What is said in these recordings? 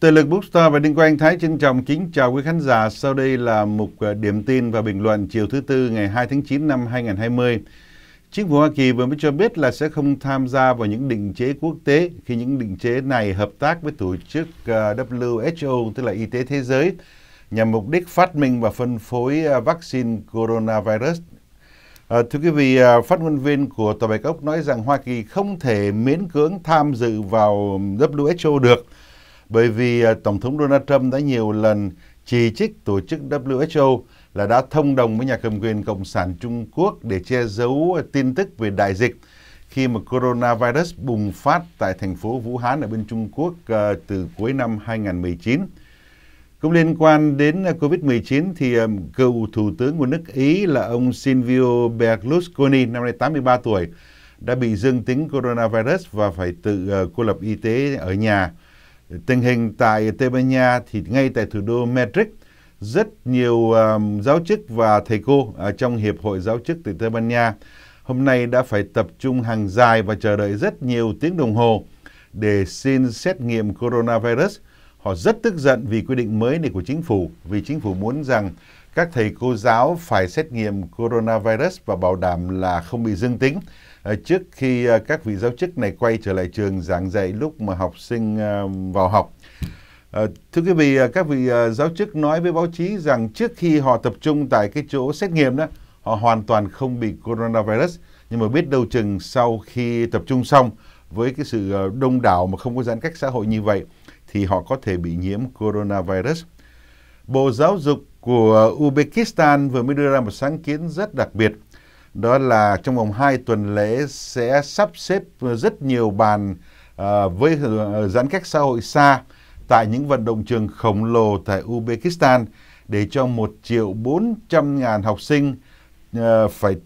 Từ lực Bookstar và Đinh Quang Thái trân trọng kính chào quý khán giả. Sau đây là mục ờ, điểm tin và bình luận chiều thứ Tư ngày 2 tháng 9 năm 2020. Chính phủ Hoa Kỳ vừa mới cho biết là sẽ không tham gia vào những định chế quốc tế khi những định chế này hợp tác với tổ chức ờ, WHO, tức là Y tế Thế giới, nhằm mục đích phát minh và phân phối ờ, vaccine coronavirus À, thưa quý vị, phát ngôn viên của Tòa Bạch Ốc nói rằng Hoa Kỳ không thể miễn cưỡng tham dự vào WHO được bởi vì à, Tổng thống Donald Trump đã nhiều lần chỉ trích tổ chức WHO là đã thông đồng với nhà cầm quyền Cộng sản Trung Quốc để che giấu à, tin tức về đại dịch khi mà coronavirus bùng phát tại thành phố Vũ Hán ở bên Trung Quốc à, từ cuối năm 2019. Cũng liên quan đến COVID-19 thì cựu Thủ tướng của nước Ý là ông Silvio Berlusconi, năm nay 83 tuổi, đã bị dương tính coronavirus và phải tự cô lập y tế ở nhà. Tình hình tại Tây Ban Nha thì ngay tại thủ đô Madrid, rất nhiều um, giáo chức và thầy cô ở trong Hiệp hội Giáo chức từ Tây Ban Nha hôm nay đã phải tập trung hàng dài và chờ đợi rất nhiều tiếng đồng hồ để xin xét nghiệm coronavirus. Họ rất tức giận vì quy định mới này của chính phủ, vì chính phủ muốn rằng các thầy cô giáo phải xét nghiệm coronavirus và bảo đảm là không bị dương tính. Ờ, trước khi ờ, các vị giáo chức này quay trở lại trường giảng dạy lúc mà học sinh ờ, vào học. Thưa quý vị, các vị giáo chức nói với báo chí rằng trước khi họ tập trung tại cái chỗ xét nghiệm đó, họ hoàn toàn không bị coronavirus. Nhưng mà biết đâu chừng sau khi tập trung xong, với cái sự đông đảo mà không có giãn cách xã hội như vậy, thì họ có thể bị nhiễm coronavirus. Bộ Giáo dục của Uzbekistan vừa mới đưa ra một sáng kiến rất đặc biệt – đó là trong vòng 2 tuần lễ sẽ sắp xếp rất nhiều bàn uh, với ờ, giãn cách xã hội xa tại những vận động trường khổng lồ tại Uzbekistan để cho 1 triệu 400 ngàn học sinh uh, phải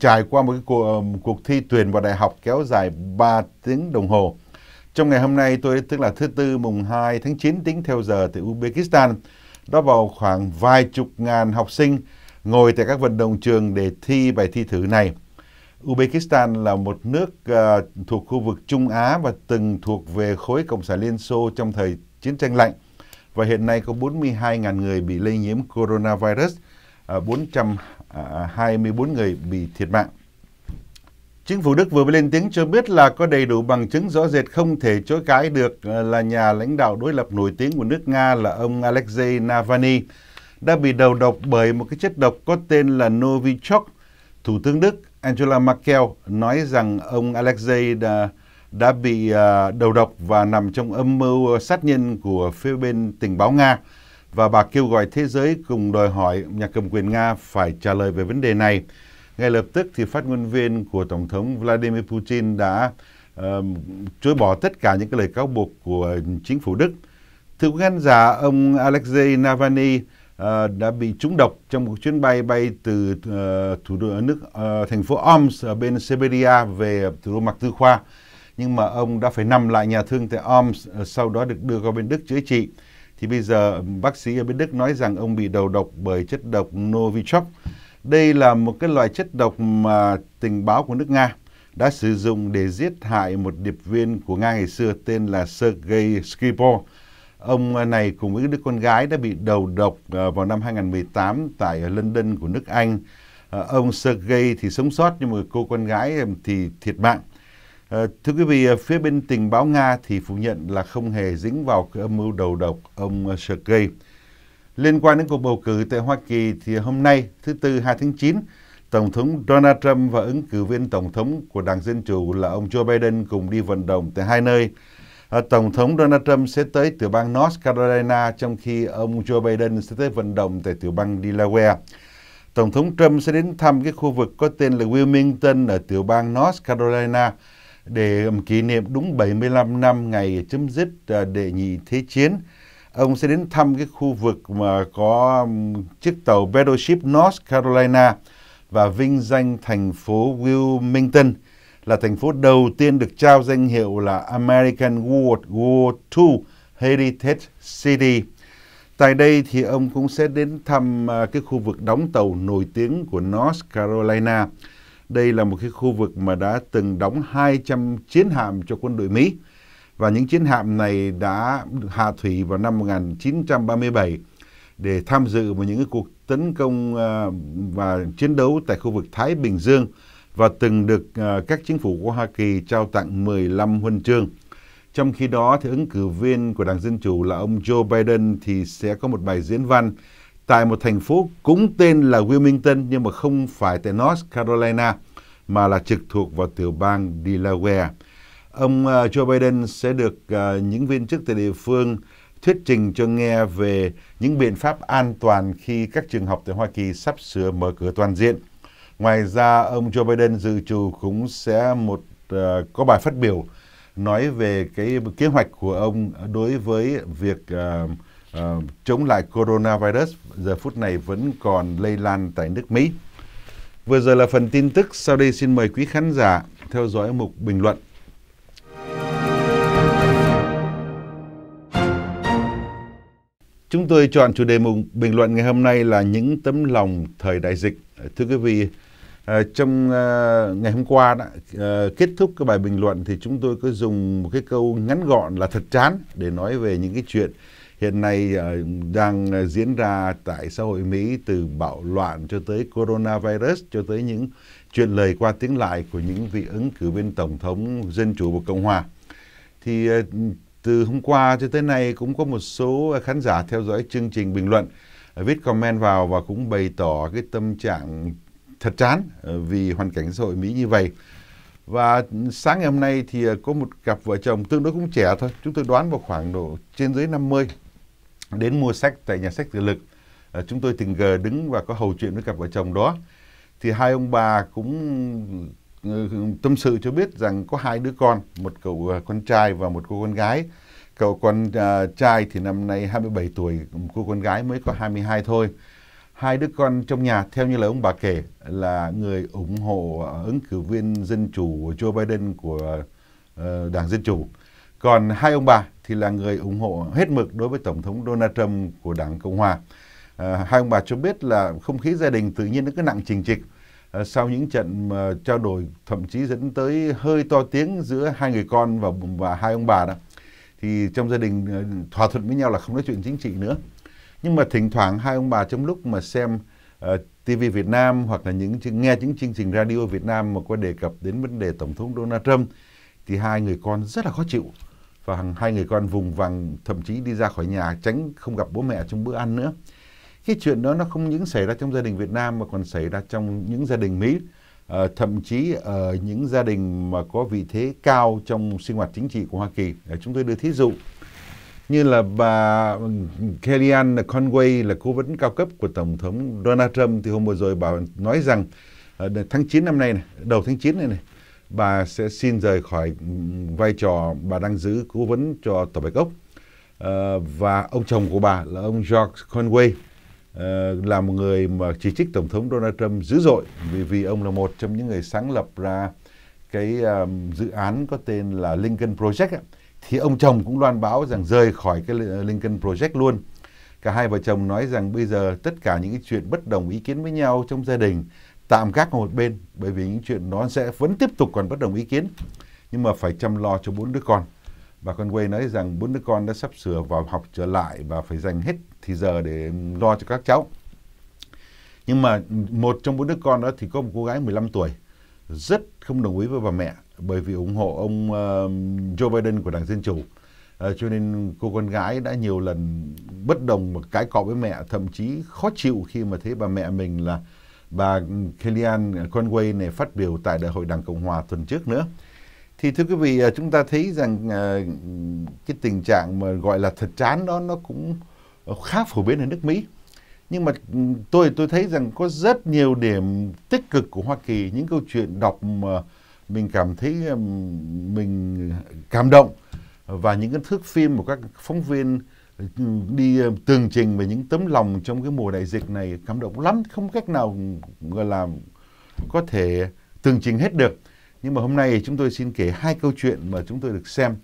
trải qua một cái cuộc, uh, cuộc thi tuyển vào đại học kéo dài 3 tiếng đồng hồ. Trong ngày hôm nay tôi tức là thứ tư mùng 2 tháng 9 tính theo giờ tại Uzbekistan đó vào khoảng vài chục ngàn học sinh ngồi tại các vận động trường để thi bài thi thử này. Uzbekistan là một nước ờ, thuộc khu vực Trung Á và từng thuộc về khối Cộng sản Liên Xô trong thời chiến tranh lạnh. Và hiện nay có 42.000 người bị lây nhiễm coronavirus, 424 ờ, à, người bị thiệt mạng. Chính phủ Đức vừa lên tiếng cho biết là có đầy đủ bằng chứng rõ rệt không thể chối cãi được ờ, là nhà lãnh đạo đối lập nổi tiếng của nước Nga là ông Alexei Navalny đã bị đầu độc bởi một cái chất độc có tên là Novichok. Thủ tướng Đức Angela Merkel nói rằng ông Alexei đã, đã bị uh, đầu độc và nằm trong âm mưu sát nhân của phía bên tình báo Nga và bà kêu gọi thế giới cùng đòi hỏi nhà cầm quyền Nga phải trả lời về vấn đề này. Ngay lập tức thì phát ngôn viên của Tổng thống Vladimir Putin đã uh, chối bỏ tất cả những cái lời cáo buộc của chính phủ Đức. Thưa quý khán giả, ông Alexei Navalny Ờ, đã bị trúng độc trong một chuyến bay bay từ uh, thủ đô nước uh, thành phố Oms ở bên Siberia về thủ đô Mạc Tư Khoa. Nhưng mà ông đã phải nằm lại nhà thương tại Oms, sau đó được đưa qua bên Đức chữa trị. Thì bây giờ bác sĩ ở bên Đức nói rằng ông bị đầu độc bởi chất độc Novichok. Đây là một cái loại chất độc mà tình báo của nước Nga đã sử dụng để giết hại một điệp viên của Nga ngày xưa tên là Sergei Skripal Ông này cùng với đứa con gái đã bị đầu độc à, vào năm 2018 tại London của nước Anh. À, ông Sergei thì sống sót nhưng mà cô con gái thì thiệt mạng. À, thưa quý vị, phía bên tình báo Nga thì phủ nhận là không hề dính vào cái âm mưu đầu độc ông Sergei. Liên quan đến cuộc bầu cử tại Hoa Kỳ thì hôm nay, thứ Tư 2 tháng 9, Tổng thống Donald Trump và ứng cử viên Tổng thống của Đảng Dân Chủ là ông Joe Biden cùng đi vận động tại hai nơi. Ờ, Tổng thống Donald Trump sẽ tới tiểu bang North Carolina trong khi ông Joe Biden sẽ tới vận động tại tiểu bang Delaware. Tổng thống Trump sẽ đến thăm cái khu vực có tên là Wilmington ở tiểu bang North Carolina để kỷ niệm đúng 75 năm ngày chấm dứt ờ, đệ nhị thế chiến. Ông sẽ đến thăm cái khu vực mà có chiếc tàu Battleship North Carolina và vinh danh thành phố Wilmington – là thành phố đầu tiên được trao danh hiệu là American World War II Heritage City. Tại đây thì ông cũng sẽ đến thăm à, cái khu vực đóng tàu nổi tiếng của North Carolina. Đây là một cái khu vực mà đã từng đóng 200 chiến hạm cho quân đội Mỹ. Và những chiến hạm này đã hạ thủy vào năm 1937 để tham dự vào những cuộc tấn công à, và chiến đấu tại khu vực Thái Bình Dương và từng được à, các chính phủ của Hoa Kỳ trao tặng 15 huân chương. Trong khi đó, thì ứng cử viên của Đảng Dân Chủ là ông Joe Biden thì sẽ có một bài diễn văn tại một thành phố cũng tên là Wilmington nhưng mà không phải tại North Carolina mà là trực thuộc vào tiểu bang Delaware. Ông à, Joe Biden sẽ được à, những viên chức tại địa phương thuyết trình cho nghe về những biện pháp an toàn khi các trường học tại Hoa Kỳ sắp sửa mở cửa toàn diện. Ngoài ra, ông Joe Biden dự trù cũng sẽ một uh, có bài phát biểu nói về cái kế hoạch của ông đối với việc uh, uh, chống lại coronavirus giờ phút này vẫn còn lây lan tại nước Mỹ. Vừa rồi là phần tin tức, sau đây xin mời quý khán giả theo dõi mục bình luận. Chúng tôi chọn chủ đề mục bình luận ngày hôm nay là những tấm lòng thời đại dịch. Thưa quý vị, Ờ, trong à, ngày hôm qua đó, à, kết thúc cái bài bình luận thì chúng tôi có dùng một cái câu ngắn gọn là thật chán để nói về những cái chuyện hiện nay uh, đang uh, diễn ra tại xã hội Mỹ từ bạo loạn cho tới coronavirus cho tới những chuyện lời qua tiếng lại của những vị ứng cử viên tổng thống dân chủ và cộng hòa thì uh, từ hôm qua cho tới nay cũng có một số khán giả theo dõi chương trình bình luận viết comment vào và cũng bày tỏ cái tâm trạng thật chán ờ, vì hoàn cảnh xã hội Mỹ như vậy. Và sáng ngày hôm nay thì ờ, có một cặp vợ chồng tương đối cũng trẻ thôi, chúng tôi đoán vào khoảng độ trên dưới 50 đến mua sách tại nhà sách tự lực. Ờ, chúng tôi tình cờ đứng và có hầu chuyện với cặp vợ chồng đó. Thì hai ông bà cũng tâm sự cho biết rằng có hai đứa con, một cậu con trai và một cô con gái. Cậu con trai thì năm nay 27 tuổi, cô con gái mới có 22 thôi hai đứa con trong nhà theo như lời ông bà kể là người ủng hộ à, ứng cử viên dân chủ Joe Biden của uh, đảng dân chủ còn hai ông bà thì là người ủng hộ hết mực đối với tổng thống Donald Trump của đảng Cộng hòa uh, hai ông bà cho biết là không khí gia đình tự nhiên nó cứ nặng trình trịch uh, ờ, sau những trận mà trao đổi thậm chí dẫn tới hơi to tiếng giữa hai người con và và hai ông bà đó thì trong gia đình thỏa thuận với nhau là không nói chuyện chính trị nữa nhưng mà thỉnh thoảng hai ông bà trong lúc mà xem uh, ờ, TV Việt Nam hoặc là những nghe những chương trình radio Việt Nam mà có đề cập đến vấn đề tổng thống Donald Trump thì hai người con rất là khó chịu và hai người con vùng vằng thậm chí đi ra khỏi nhà tránh không gặp bố mẹ trong bữa ăn nữa cái chuyện đó nó không những xảy ra trong gia đình Việt Nam mà còn xảy ra trong những gia đình Mỹ à, thậm chí ở những gia đình mà có vị thế cao trong sinh hoạt chính trị của Hoa Kỳ à, chúng tôi đưa thí dụ như là bà Kellyanne Conway là cố vấn cao cấp của Tổng thống Donald Trump thì hôm vừa rồi bà nói rằng ờ, tháng 9 năm nay này, đầu tháng 9 này này, bà sẽ xin rời khỏi ừ, vai trò bà đang giữ cố vấn cho tổng Bạch Ốc. Ờ, và ông chồng của bà là ông George Conway ờ, là một người mà chỉ trích Tổng thống Donald Trump dữ dội vì vì ông là một trong những người sáng lập ra cái dự án có tên là Lincoln Project ấy thì ông chồng cũng loan báo rằng rời khỏi cái Lincoln Project luôn. Cả hai vợ chồng nói rằng bây giờ tất cả những cái chuyện bất đồng ý kiến với nhau trong gia đình tạm gác một bên bởi vì những chuyện nó sẽ vẫn tiếp tục còn bất đồng ý kiến nhưng mà phải chăm lo cho bốn đứa con. Và con quay nói rằng bốn đứa con đã sắp sửa vào học trở lại và phải dành hết thì giờ để lo cho các cháu. Nhưng mà một trong bốn đứa con đó thì có một cô gái 15 tuổi rất không đồng ý với bà mẹ bởi vì ủng hộ ông uh, Joe Biden của Đảng Dân Chủ. À, cho nên cô con gái đã nhiều lần bất đồng và cãi cọ với mẹ thậm chí khó chịu khi mà thấy bà mẹ mình là bà Kellyanne Conway này phát biểu tại đại hội đảng Cộng hòa tuần trước nữa thì thưa quý vị à, chúng ta thấy rằng à, cái tình trạng mà gọi là thật chán đó nó cũng khá phổ biến ở nước Mỹ nhưng mà ừ, tôi tôi thấy rằng có rất nhiều điểm tích cực của Hoa Kỳ những câu chuyện đọc mà uh, mình cảm thấy mình cảm động và những cái thước phim của các phóng viên đi tường trình về những tấm lòng trong cái mùa đại dịch này cảm động lắm không cách nào gọi là có thể tường trình hết được nhưng mà hôm nay chúng tôi xin kể hai câu chuyện mà chúng tôi được xem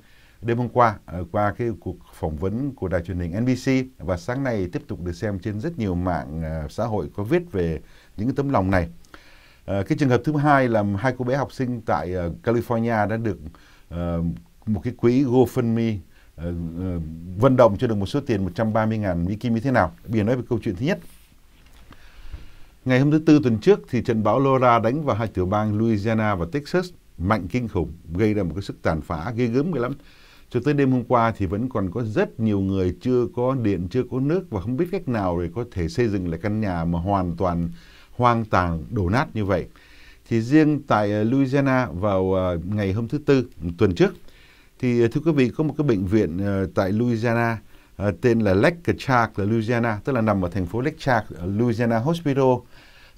đêm hôm qua à, qua cái cuộc phỏng vấn của đài truyền hình NBC và sáng nay tiếp tục được xem trên rất nhiều mạng à, xã hội có viết về những cái tấm lòng này Ờ, cái trường hợp thứ hai là hai cô bé học sinh tại uh, California đã được uh, một cái quỹ GoFundMe uh, uh, vận động cho được một số tiền 130.000 Mỹ Kim như thế nào. Bây nói về câu chuyện thứ nhất. Ngày hôm thứ Tư tuần trước thì trận bão Laura đánh vào hai tiểu bang Louisiana và Texas mạnh kinh khủng, gây ra một cái sức tàn phá ghê gớm người lắm. Cho tới đêm hôm qua thì vẫn còn có rất nhiều người chưa có điện, chưa có nước và không biết cách nào để có thể xây dựng lại căn nhà mà hoàn toàn hoang tàn đổ nát như vậy thì riêng tại ờ, Louisiana vào ờ, ngày hôm thứ tư tuần trước thì ờ, thưa quý vị có một cái bệnh viện tại Louisiana tên là Lake Charles Louisiana tức là nằm ở thành phố Lake Charles Louisiana Hospital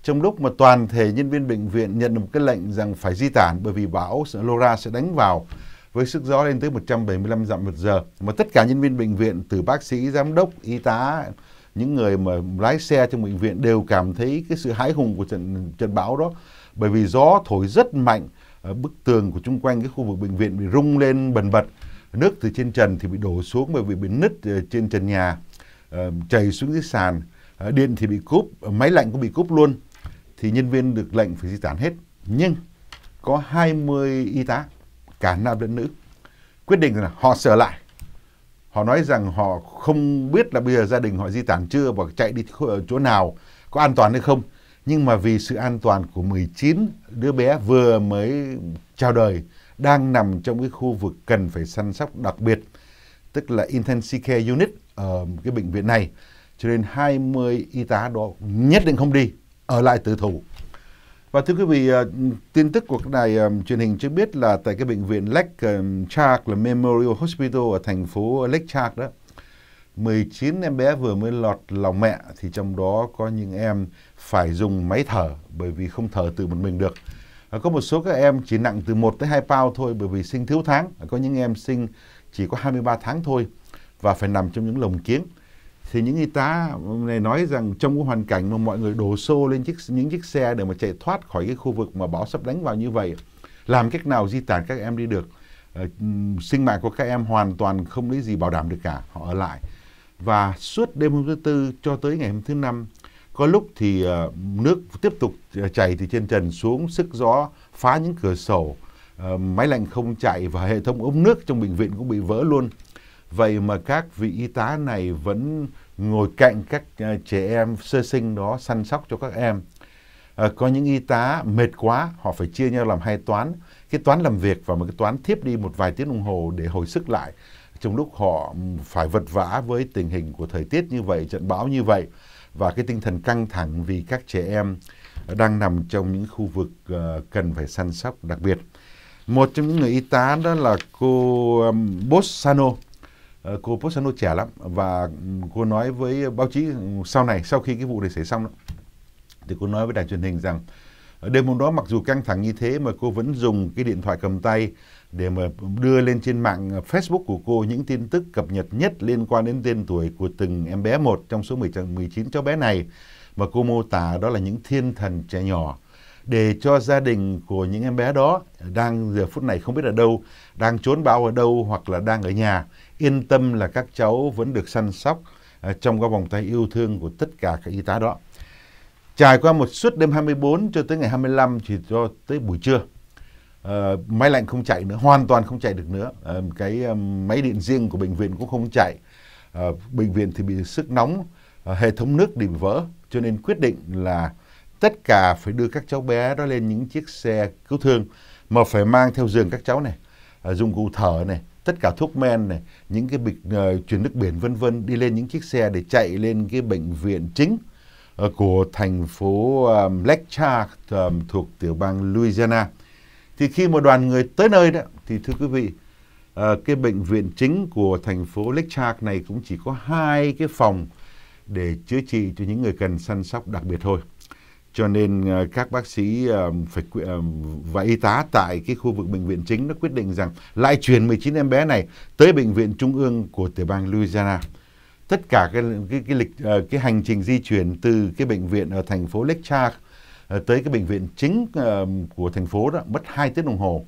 trong lúc mà toàn thể nhân viên bệnh viện nhận được một cái lệnh rằng phải di tản bởi vì bão Laura sẽ đánh vào với sức gió lên tới 175 dặm một giờ mà tất cả nhân viên bệnh viện từ bác sĩ giám đốc y tá những người mà lái xe trong bệnh viện đều cảm thấy cái sự hãi hùng của trận trận bão đó bởi vì gió thổi rất mạnh bức tường của chung quanh cái khu vực bệnh viện bị rung lên bần bật nước từ trên trần thì bị đổ xuống bởi vì bị nứt ờ, trên trần nhà ờ, chảy xuống dưới sàn ờ, điện thì bị cúp máy lạnh cũng bị cúp luôn thì nhân viên được lệnh phải di tản hết nhưng có 20 y tá cả nam lẫn nữ quyết định là họ sửa lại họ nói rằng họ không biết là bây giờ gia đình họ di tản chưa và chạy đi chỗ nào có an toàn hay không nhưng mà vì sự an toàn của 19 đứa bé vừa mới chào đời đang nằm trong cái khu vực cần phải săn sóc đặc biệt tức là intensive care unit ở cái bệnh viện này cho nên 20 y tá đó nhất định không đi ở lại tự thủ và thưa quý vị, ờ, tin tức của đài ờ, truyền hình cho biết là tại cái bệnh viện Lake ờ, Charles là Memorial Hospital ở thành phố Lake Charles đó, 19 em bé vừa mới lọt lòng mẹ thì trong đó có những em phải dùng máy thở bởi vì không thở tự một mình được. Có một số các em chỉ nặng từ 1 tới 2 pound thôi bởi vì sinh thiếu tháng, có những em sinh chỉ có 23 tháng thôi và phải nằm trong những lồng kiếng thì những y tá này nói rằng trong cái hoàn cảnh mà mọi người đổ xô lên chiếc những chiếc xe để mà chạy thoát khỏi cái khu vực mà bão sắp đánh vào như vậy làm cách nào di tản các em đi được uh, sinh mạng của các em hoàn toàn không lấy gì bảo đảm được cả họ ở lại và suốt đêm hôm thứ tư cho tới ngày hôm thứ năm có lúc thì uh, nước tiếp tục ờ, chảy từ trên trần xuống sức gió phá những cửa sổ uh, máy lạnh không chạy và hệ thống ống nước trong bệnh viện cũng bị vỡ luôn Vậy mà các vị y tá này vẫn ngồi cạnh các ờ, trẻ em sơ sinh đó săn sóc cho các em. À, có những y tá mệt quá, họ phải chia nhau làm hai toán. Cái toán làm việc và một cái toán thiếp đi một vài tiếng đồng hồ để hồi sức lại. Trong lúc họ phải vật vã với tình hình của thời tiết như vậy, trận bão như vậy. Và cái tinh thần căng thẳng vì các trẻ em đang nằm trong những khu vực ờ, cần phải săn sóc đặc biệt. Một trong những người y tá đó là cô um, Bossano. Ờ, cô Postano trẻ lắm và cô nói với báo chí sau này sau khi cái vụ này xảy xong đó, thì cô nói với đài truyền hình rằng ờ, đêm hôm đó mặc dù căng thẳng như thế mà cô vẫn dùng cái điện thoại cầm tay để mà đưa lên trên mạng Facebook của cô những tin tức cập nhật nhất liên quan đến tên tuổi của từng em bé một trong số 19 cháu bé này mà cô mô tả đó là những thiên thần trẻ nhỏ để cho gia đình của những em bé đó đang giờ phút này không biết ở đâu, đang trốn bão ở đâu hoặc là đang ở nhà yên tâm là các cháu vẫn được săn sóc à, trong các vòng tay yêu thương của tất cả các y tá đó. Trải qua một suốt đêm 24 cho tới ngày 25 thì cho tới buổi trưa. Uh, máy lạnh không chạy nữa, hoàn toàn không chạy được nữa. Uh, cái uh, máy điện riêng của bệnh viện cũng không chạy. Uh, bệnh viện thì bị sức nóng, uh, hệ thống nước bị vỡ. Cho nên quyết định là tất cả phải đưa các cháu bé đó lên những chiếc xe cứu thương mà phải mang theo giường các cháu này, uh, dụng cụ thở này, tất cả thuốc men này những cái bịch uh, ờ, chuyển nước biển vân vân đi lên những chiếc xe để chạy lên cái bệnh viện chính uh, của thành phố um, Lake Charles um, thuộc tiểu bang Louisiana thì khi một đoàn người tới nơi đó thì thưa quý vị uh, cái bệnh viện chính của thành phố Lake Charles này cũng chỉ có hai cái phòng để chữa trị cho những người cần săn sóc đặc biệt thôi cho nên ờ, các bác sĩ ờ, phải ờ, và y tá tại cái khu vực bệnh viện chính nó quyết định rằng lại chuyển 19 em bé này tới bệnh viện trung ương của tiểu bang Louisiana tất cả cái cái cái lịch cái hành trình di chuyển từ cái bệnh viện ở thành phố Lake Charles tới cái bệnh viện chính của thành phố đó mất 2 tiếng đồng hồ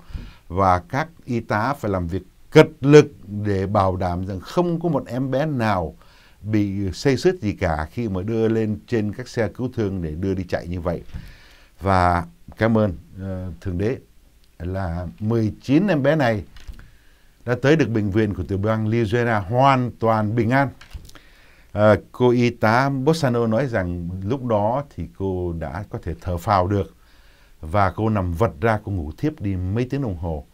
và các y tá phải làm việc cật lực để bảo đảm rằng không có một em bé nào bị xây xứt gì cả khi mà đưa lên trên các xe cứu thương để đưa đi chạy như vậy. Và cảm ơn uh, Thượng Đế là 19 em bé này đã tới được bệnh viện của tiểu bang Louisiana hoàn toàn bình an. À, cô y tá Bossano nói rằng lúc đó thì cô đã có thể thở phào được và cô nằm vật ra cô ngủ thiếp đi mấy tiếng đồng hồ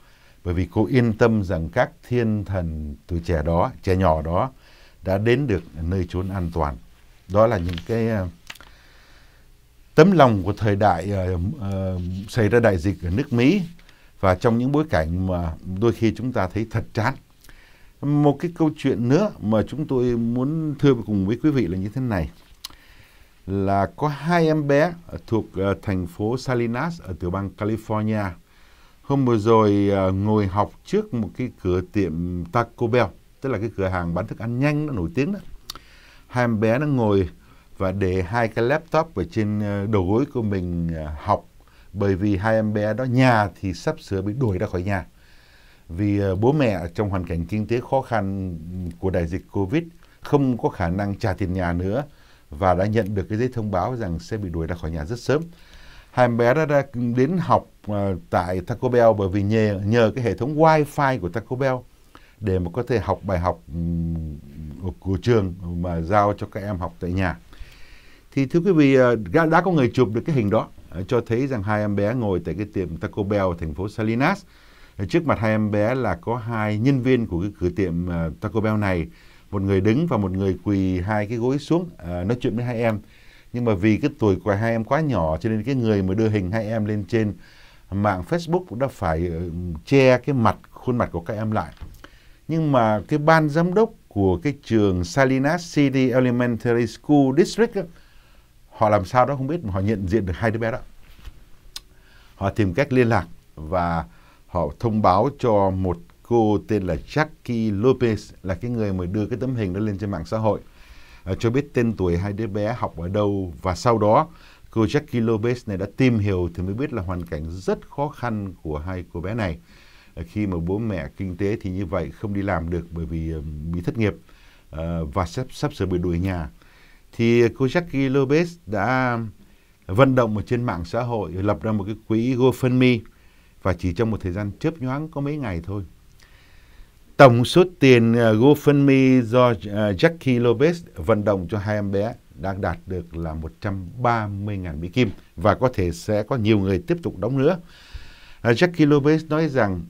bởi vì cô yên tâm rằng các thiên thần tuổi trẻ đó trẻ nhỏ đó đã đến được nơi chốn an toàn. Đó là những cái ờ, tấm lòng của thời đại ờ, ờ, xảy ra đại dịch ở nước Mỹ và trong những bối cảnh mà đôi khi chúng ta thấy thật chán. Một cái câu chuyện nữa mà chúng tôi muốn thưa cùng với quý vị là như thế này. Là có hai em bé thuộc thành phố Salinas ở tiểu bang California. Hôm vừa rồi ngồi học trước một cái cửa tiệm Taco Bell tức là cái cửa hàng bán thức ăn nhanh nó nổi tiếng đó hai em bé nó ngồi và để hai cái laptop ở trên ờ, đầu gối của mình ờ, học bởi vì hai em bé đó nhà thì sắp sửa bị đuổi ra khỏi nhà vì ờ, bố mẹ trong hoàn cảnh kinh tế khó khăn của đại dịch covid không có khả năng trả tiền nhà nữa và đã nhận được cái giấy thông báo rằng sẽ bị đuổi ra khỏi nhà rất sớm hai em bé đó đã đến học tại Taco Bell bởi vì nhờ, nhờ cái hệ thống wifi của Taco Bell để mà có thể học bài học của trường mà giao cho các em học tại nhà thì thưa quý vị ờ, đã có người chụp được cái hình đó ờ, cho thấy rằng hai em bé ngồi tại cái tiệm Taco Bell ở thành phố Salinas ờ, trước mặt hai em bé là có hai nhân viên của cái cửa tiệm Taco Bell này một người đứng và một người quỳ hai cái gối xuống nói chuyện với hai em nhưng mà vì cái tuổi của hai em quá nhỏ cho nên cái người mà đưa hình hai em lên trên mạng Facebook cũng đã phải che cái mặt khuôn mặt của các em lại nhưng mà cái ban giám đốc của cái trường Salinas City Elementary School District họ làm sao đó không biết mà họ nhận diện được hai đứa bé đó họ tìm cách liên lạc và họ thông báo cho một cô tên là Jackie Lopez là cái người mà đưa cái tấm hình đó lên trên mạng xã hội à, cho biết tên tuổi hai đứa bé học ở đâu và sau đó cô Jackie Lopez này đã tìm hiểu thì mới biết là hoàn cảnh rất khó khăn của hai cô bé này khi mà bố mẹ kinh tế thì như vậy không đi làm được bởi vì ờ, bị thất nghiệp ờ, và sắp sắp sửa bị đuổi nhà thì cô Jackie Lopez đã vận động ở trên mạng xã hội lập ra một cái quỹ GoFundMe và chỉ trong một thời gian chớp nhoáng có mấy ngày thôi tổng số tiền ờ, GoFundMe do Jackie Lopez vận động cho hai em bé đã đạt được là 130.000 Mỹ Kim và có thể sẽ có nhiều người tiếp tục đóng nữa. Jackie Lopez nói rằng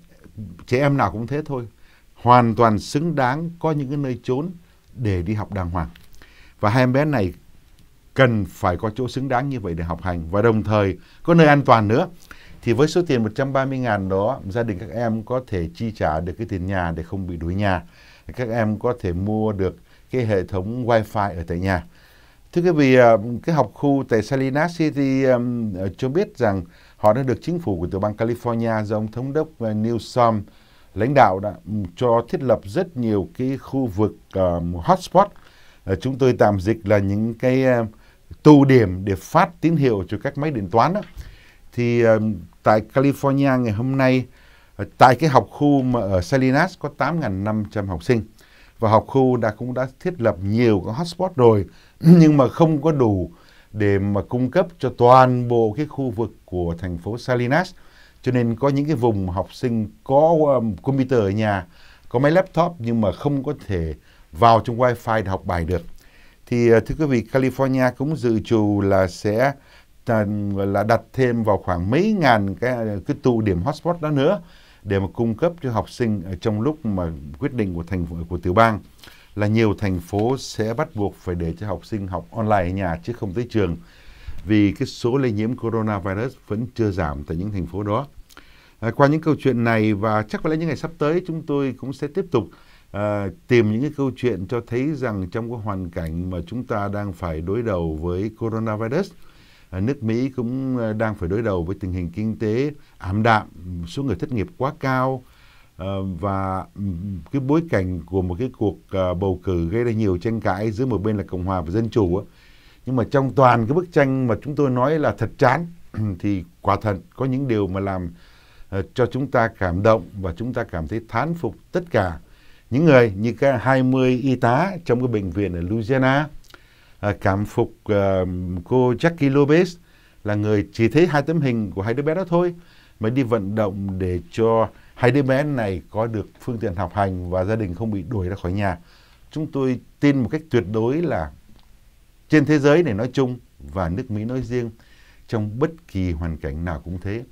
trẻ em nào cũng thế thôi hoàn toàn xứng đáng có những cái nơi trốn để đi học đàng hoàng và hai em bé này cần phải có chỗ xứng đáng như vậy để học hành và đồng thời có nơi an toàn nữa thì với số tiền 130 ngàn đó gia đình các em có thể chi trả được cái tiền nhà để không bị đuổi nhà các em có thể mua được cái hệ thống wifi ở tại nhà thưa quý vị à, cái học khu tại Salinas city ờ, cho biết rằng Họ đã được chính phủ của tiểu bang California do ông thống đốc uh, Newsom lãnh đạo đã um, cho thiết lập rất nhiều cái khu vực uh, hotspot. Ờ, chúng tôi tạm dịch là những cái uh, um, tụ điểm để phát tín hiệu cho các máy điện toán đó. Thì tại California ngày hôm nay ờ, tại cái học khu mà ở Salinas có 8.500 học sinh và học khu đã cũng đã thiết lập nhiều cái hotspot rồi nhưng mà không có đủ để mà cung cấp cho toàn bộ cái khu vực của thành phố Salinas. Cho nên có những cái vùng học sinh có um, computer ở nhà, có máy laptop nhưng mà không có thể vào trong wifi để học bài được. Thì ờ, thưa quý vị, California cũng dự trù là sẽ ờ, là đặt thêm vào khoảng mấy ngàn cái ờ, cái tụ điểm hotspot đó nữa để mà cung cấp cho học sinh trong lúc mà quyết định của thành của tiểu bang là nhiều thành phố sẽ bắt buộc phải để cho học sinh học online ở nhà chứ không tới trường vì cái số lây nhiễm coronavirus vẫn chưa giảm tại những thành phố đó. À, qua những câu chuyện này và chắc có lẽ những ngày sắp tới chúng tôi cũng sẽ tiếp tục à, tìm những cái câu chuyện cho thấy rằng trong cái hoàn cảnh mà chúng ta đang phải đối đầu với coronavirus, à, nước Mỹ cũng à, đang phải đối đầu với tình hình kinh tế ảm đạm, số người thất nghiệp quá cao, Ờ, và cái bối cảnh của một cái cuộc ờ, bầu cử gây ra nhiều tranh cãi giữa một bên là cộng hòa và dân chủ nhưng mà trong toàn cái bức tranh mà chúng tôi nói là thật chán thì quả thật có những điều mà làm ờ, cho chúng ta cảm động và chúng ta cảm thấy thán phục tất cả những người như các 20 y tá trong cái bệnh viện ở Louisiana cảm phục cô Jackie Lopez là người chỉ thấy hai tấm hình của hai đứa bé đó thôi mới đi vận động để cho hai đứa bé này có được phương tiện học hành và gia đình không bị đuổi ra khỏi nhà. Chúng tôi tin một cách tuyệt đối là trên thế giới này nói chung và nước Mỹ nói riêng, trong bất kỳ hoàn cảnh nào cũng thế.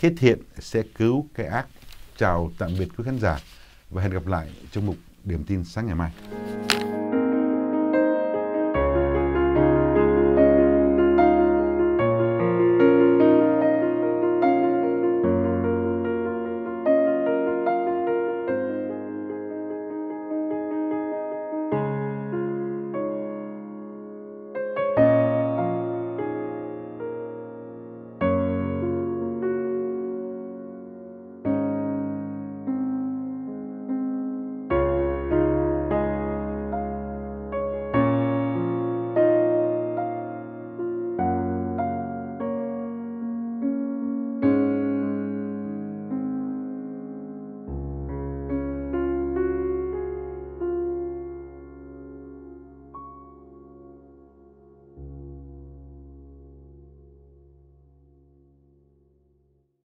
Cái thiện sẽ cứu cái ác. Chào tạm biệt quý khán giả và hẹn gặp lại trong mục Điểm tin sáng ngày mai.